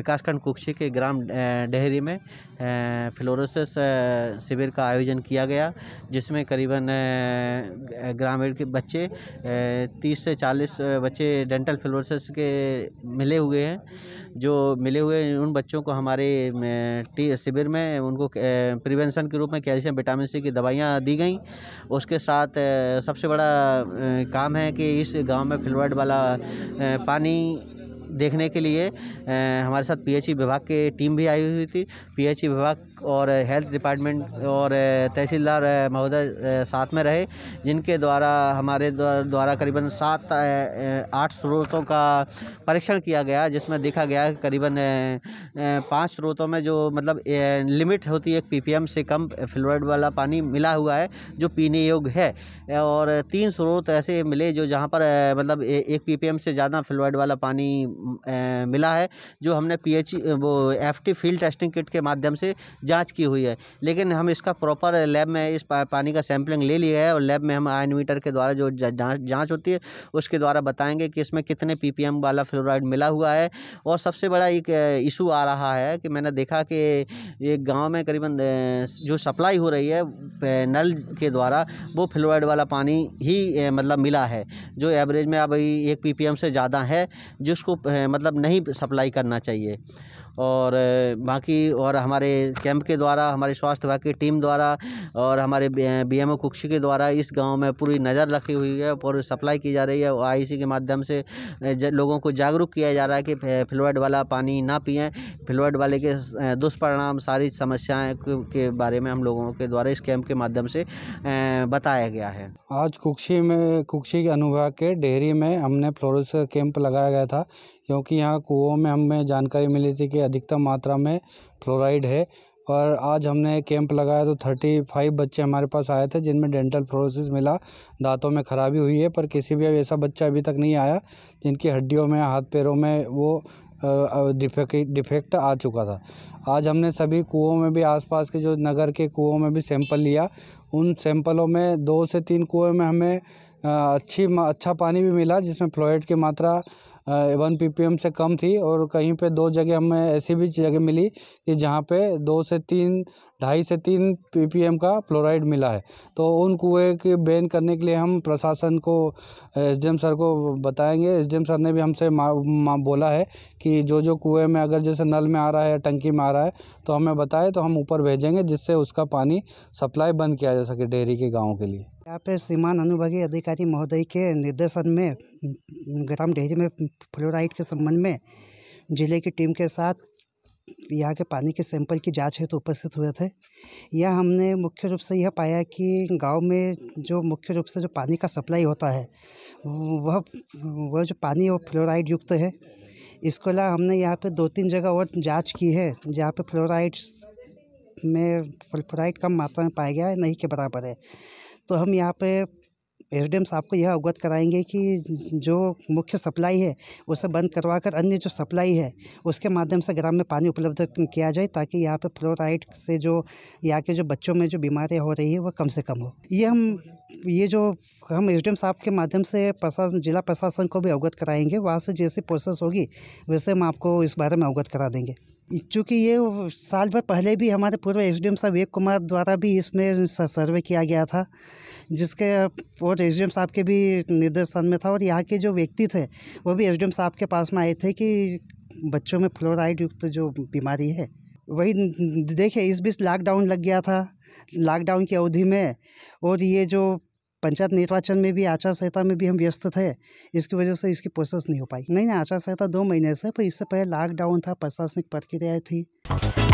विकासखंड कुक्षी के ग्राम डेहरी में फ्लोरोसिस शिविर का आयोजन किया गया जिसमें करीबन ग्रामीण के बच्चे तीस से चालीस बच्चे डेंटल फ्लोरोसिस के मिले हुए हैं जो मिले हुए उन बच्चों को हमारे टी शिविर में उनको प्रिवेंशन के रूप में कैल्शियम विटामिन सी की दवाइयाँ दी गई उसके साथ सबसे बड़ा काम है कि इस गांव में फ्लोराइड वाला पानी देखने के लिए हमारे साथ पीएचई विभाग के टीम भी आई हुई थी पीएचई विभाग और हेल्थ डिपार्टमेंट और तहसीलदार महोदय साथ में रहे जिनके द्वारा हमारे द्वारा करीबन सात आठ स्रोतों का परीक्षण किया गया जिसमें देखा गया करीबन पांच स्रोतों में जो मतलब लिमिट होती है पी से कम फ्लोराइड वाला पानी मिला हुआ है जो पीने योग्य है और तीन स्रोत ऐसे मिले जो जहाँ पर मतलब एक पी से ज़्यादा फ्लोराइड वाला पानी मिला है जो हमने पीएच वो टी फील्ड टेस्टिंग किट के माध्यम से जांच की हुई है लेकिन हम इसका प्रॉपर लैब में इस पानी का सैम्पलिंग ले लिया है और लैब में हम आयन मीटर के द्वारा जो जाँच होती है उसके द्वारा बताएंगे कि इसमें कितने पी वाला फ्लोराइड मिला हुआ है और सबसे बड़ा एक इशू आ रहा है कि मैंने देखा कि एक गाँव में करीबन जो सप्लाई हो रही है नल के द्वारा वो फ्लोराइड वाला पानी ही मतलब मिला है जो एवरेज में अभी एक पीपीएम से ज़्यादा है जिसको मतलब नहीं सप्लाई करना चाहिए और बाकी और हमारे कैंप के द्वारा हमारे स्वास्थ्य विभाग की टीम द्वारा और हमारे बी एम कुक्षी के द्वारा इस गाँव में पूरी नज़र रखी हुई है और सप्लाई की जा रही है आई e के माध्यम से लोगों को जागरूक किया जा रहा है कि फ्लोइड वाला पानी ना पिएँ फ्लोइड वाले के दुष्परिणाम सारी समस्याएं के बारे में हम लोगों के द्वारा इस कैंप के माध्यम से बताया गया है आज कुक्षी में कुक्षी के अनुभाग के डेयरी में हमने फ्लोरस कैंप लगाया गया था क्योंकि यहाँ कुओं में हमें जानकारी मिली थी कि अधिकतम मात्रा में फ्लोराइड है और आज हमने कैंप लगाया तो थर्टी फाइव बच्चे हमारे पास आए थे जिनमें डेंटल फ्लोरोसिस मिला दांतों में खराबी हुई है पर किसी भी ऐसा बच्चा अभी तक नहीं आया जिनकी हड्डियों में हाथ पैरों में वो डिफेक्ट डिफेक्ट आ चुका था आज हमने सभी कुओं में भी आसपास के जो नगर के कुओं में भी सैंपल लिया उन सैंपलों में दो से तीन कुएँ में हमें अच्छी अच्छा पानी भी मिला जिसमें फ्लोइड की मात्रा वन पीपीएम से कम थी और कहीं पे दो जगह हमें ऐसी भी जगह मिली कि जहाँ पे दो से तीन ढाई से तीन पीपीएम का फ्लोराइड मिला है तो उन कुएँ के बैन करने के लिए हम प्रशासन को एसडीएम सर को बताएंगे एसडीएम सर ने भी हमसे बोला है कि जो जो कुएँ में अगर जैसे नल में आ रहा है या टंकी में आ रहा है तो हमें बताए तो हम ऊपर भेजेंगे जिससे उसका पानी सप्लाई बंद किया जा सके डेयरी के गाँव के लिए यहाँ पे सीमान अनुभागीय अधिकारी महोदय के निर्देशन में ग्राम डेयरी में फ्लोराइड के संबंध में जिले की टीम के साथ यहाँ के पानी के सैंपल की जांच हेतु उपस्थित हुए थे यह हमने मुख्य रूप से यह पाया कि गाँव में जो मुख्य रूप से जो पानी का सप्लाई होता है वह वह जो पानी वो फ्लोराइड युक्त है इसके अलावा हमने यहाँ पे दो तीन जगह और जांच की है जहाँ पे फ्लोराइड में फ्लोराइड कम मात्रा में पाया गया है नहीं के बराबर है तो हम यहाँ पर एसडीएम साहब को यह अवगत कराएंगे कि जो मुख्य सप्लाई है उसे बंद करवा कर अन्य जो सप्लाई है उसके माध्यम से ग्राम में पानी उपलब्ध किया जाए ताकि यहाँ पर फ्लोराइड से जो यहाँ के जो बच्चों में जो बीमारियाँ हो रही है वह कम से कम हो ये हम ये जो हम एस साहब के माध्यम से प्रशासन जिला प्रशासन को भी अवगत कराएंगे वहाँ से जैसी प्रोसेस होगी वैसे हम आपको इस बारे में अवगत करा देंगे चूँकि ये साल भर पहले भी हमारे पूर्व एस डी साहब एक कुमार द्वारा भी इसमें सर्वे किया गया था जिसके और एस डी साहब के भी निर्देशन में था और यहाँ के जो व्यक्ति थे वो भी एस डी साहब के पास में आए थे कि बच्चों में फ्लोराइड युक्त जो बीमारी है वही देखिए इस बीच लॉकडाउन लग गया था लॉकडाउन की अवधि में और ये जो पंचायत निर्वाचन में भी आचार संहिता में भी हम व्यस्त थे इसकी वजह से इसकी प्रोसेस नहीं हो पाई नहीं नहीं आचार संहिता दो महीने से पर इससे पहले लॉकडाउन था प्रशासनिक प्रक्रिया थी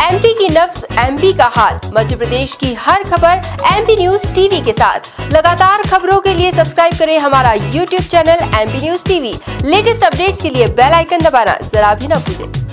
एमपी की नब्स एमपी का हाल मध्य प्रदेश की हर खबर एमपी न्यूज टीवी के साथ लगातार खबरों के लिए सब्सक्राइब करें हमारा YouTube channel MP news TV latest update के लिए बेल आइकन दबाना जरा भी न भूलें